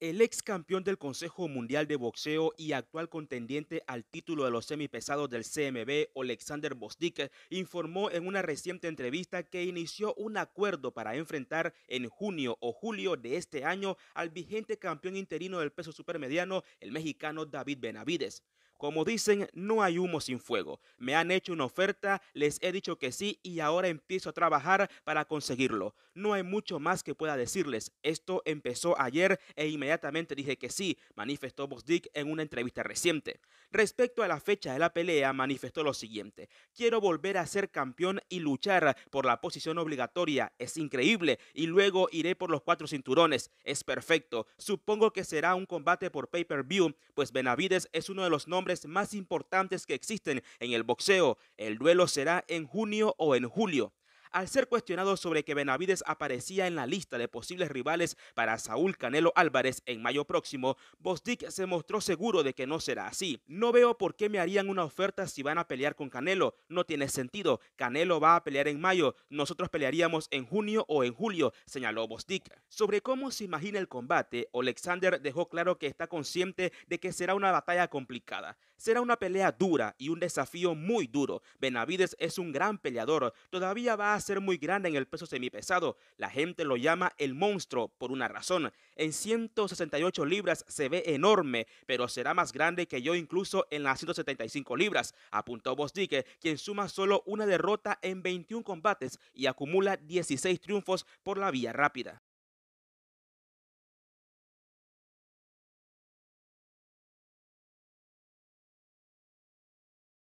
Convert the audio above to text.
El ex campeón del Consejo Mundial de Boxeo y actual contendiente al título de los semipesados del CMB, Alexander Bostik, informó en una reciente entrevista que inició un acuerdo para enfrentar en junio o julio de este año al vigente campeón interino del peso supermediano, el mexicano David Benavides. Como dicen, no hay humo sin fuego. Me han hecho una oferta, les he dicho que sí y ahora empiezo a trabajar para conseguirlo. No hay mucho más que pueda decirles. Esto empezó ayer e inmediatamente dije que sí, manifestó Bosdick en una entrevista reciente. Respecto a la fecha de la pelea, manifestó lo siguiente. Quiero volver a ser campeón y luchar ah, por la posición obligatoria. Es increíble. Y luego iré por los cuatro cinturones. Es perfecto. Supongo que será un combate por pay-per-view, pues Benavides es uno de los nombres más importantes que existen en el boxeo. El duelo será en junio o en julio. Al ser cuestionado sobre que Benavides aparecía en la lista de posibles rivales para Saúl Canelo Álvarez en mayo próximo, Bostic se mostró seguro de que no será así. No veo por qué me harían una oferta si van a pelear con Canelo. No tiene sentido. Canelo va a pelear en mayo. Nosotros pelearíamos en junio o en julio, señaló Bostic. Sobre cómo se imagina el combate, Alexander dejó claro que está consciente de que será una batalla complicada. Será una pelea dura y un desafío muy duro. Benavides es un gran peleador. Todavía va a ser muy grande en el peso semipesado. La gente lo llama el monstruo por una razón. En 168 libras se ve enorme, pero será más grande que yo incluso en las 175 libras, apuntó Bosdique, quien suma solo una derrota en 21 combates y acumula 16 triunfos por la vía rápida.